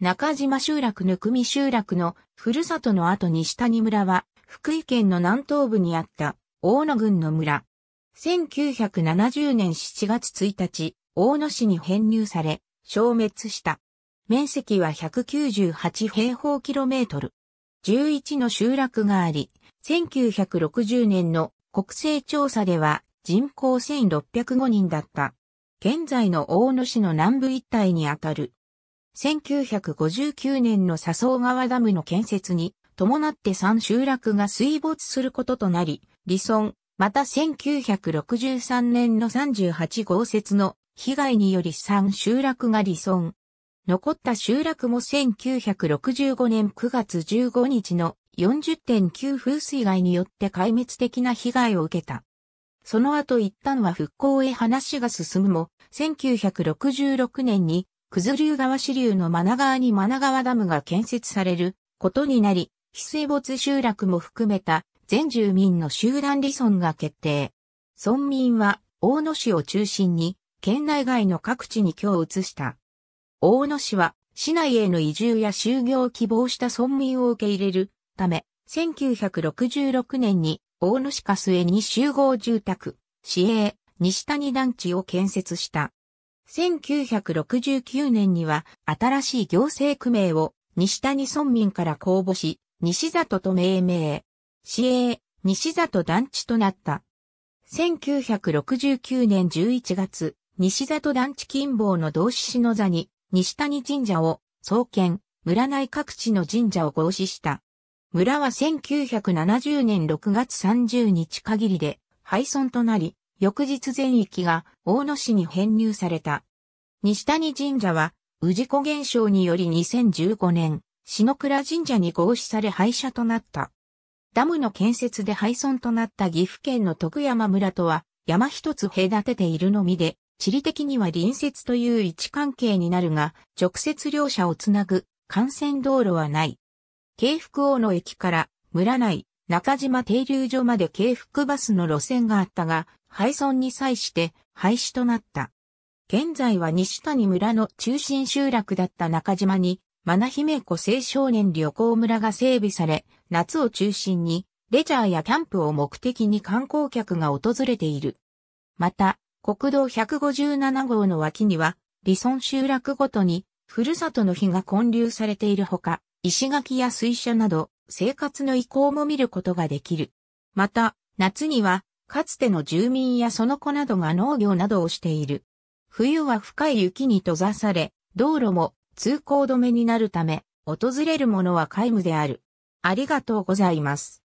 中島集落ぬくみ集落のふるさとの後に下に村は、福井県の南東部にあった大野郡の村。1970年7月1日、大野市に編入され、消滅した。面積は198平方キロメートル。11の集落があり、1960年の国勢調査では人口1605人だった。現在の大野市の南部一帯にあたる1959年の笹生川ダムの建設に伴って3集落が水没することとなり、離村、また1963年の38号説の被害により3集落が離村。残った集落も1965年9月15日の40.9風水害によって壊滅的な被害を受けた。その後一旦は復興へ話が進むも、1966年に九頭竜川支流の真名川に真名川ダムが建設されることになり、非水没集落も含めた全住民の集団離村が決定。村民は大野市を中心に県内外の各地に居を移した。大野市は市内への移住や就業を希望した村民を受け入れるため、1966年に大野市す末に集合住宅、市営、西谷団地を建設した。1969年には新しい行政区名を西谷村民から公募し、西里と命名。市営、西里団地となった。1969年11月、西里団地近傍の同志市の座に、西谷神社を、創建、村内各地の神社を合祀した。村は1970年6月30日限りで、廃村となり、翌日全域が大野市に編入された。西谷神社は、氏子現象により2015年、篠倉神社に合祀され廃車となった。ダムの建設で廃村となった岐阜県の徳山村とは、山一つ隔てているのみで、地理的には隣接という位置関係になるが、直接両者をつなぐ幹線道路はない。京福大野駅から村内中島停留所まで京福バスの路線があったが、廃村に際して廃止となった。現在は西谷村の中心集落だった中島に、愛姫湖青少年旅行村が整備され、夏を中心に、レジャーやキャンプを目的に観光客が訪れている。また、国道157号の脇には、離村集落ごとに、ふるさとの日が混流されているほか、石垣や水車など、生活の移行も見ることができる。また、夏には、かつての住民やその子などが農業などをしている。冬は深い雪に閉ざされ、道路も通行止めになるため、訪れる者は皆無である。ありがとうございます。